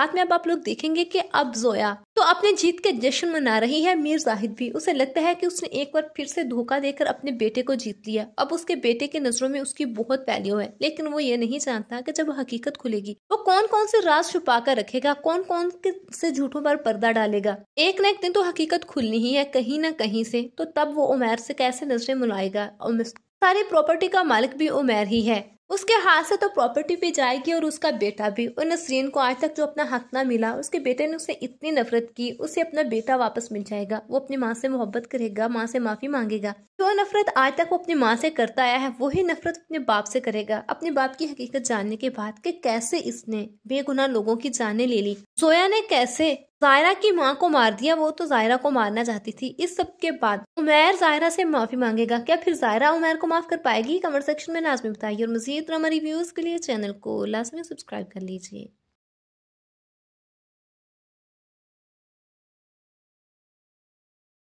साथ में अब आप लोग देखेंगे कि अब जोया तो अपने जीत के जश्न मना रही है मीर जाहिद भी उसे लगता है कि उसने एक बार फिर से धोखा देकर अपने बेटे को जीत लिया अब उसके बेटे के नजरों में उसकी बहुत वैल्यू है लेकिन वो ये नहीं जानता कि जब हकीकत खुलेगी वो कौन कौन से राज छुपा कर रखेगा कौन कौन से झूठों पर पर्दा डालेगा एक न एक दिन तो हकीकत खुलनी ही है कहीं ना कहीं से तो तब वो उमेर से कैसे नजरें मिलाएगा सारी प्रॉपर्टी का मालिक भी उमेर ही है उसके हाथ से तो प्रॉपर्टी भी जाएगी और उसका बेटा भी और नसरीन को आज तक जो अपना हक ना मिला उसके बेटे ने उसे इतनी नफरत की उसे अपना बेटा वापस मिल जाएगा वो अपनी माँ से मोहब्बत करेगा माँ से माफ़ी मांगेगा जो नफरत आज तक वो अपनी माँ से करता आया है वही नफरत अपने बाप से करेगा अपने बाप की हकीकत जानने के बाद कि कैसे इसने बेगुनाह लोगों की जाने ले ली जोया ने कैसे जायरा की माँ को मार दिया वो तो जायरा को मारना चाहती थी इस सब के बाद उमेर जायरा से माफी मांगेगा क्या फिर जायरा उमेर को माफ कर पाएगी कमेंट सेक्शन में लाजमी बताइए और मजीद रिव्यूज के लिए चैनल को लाजमी सब्सक्राइब कर लीजिए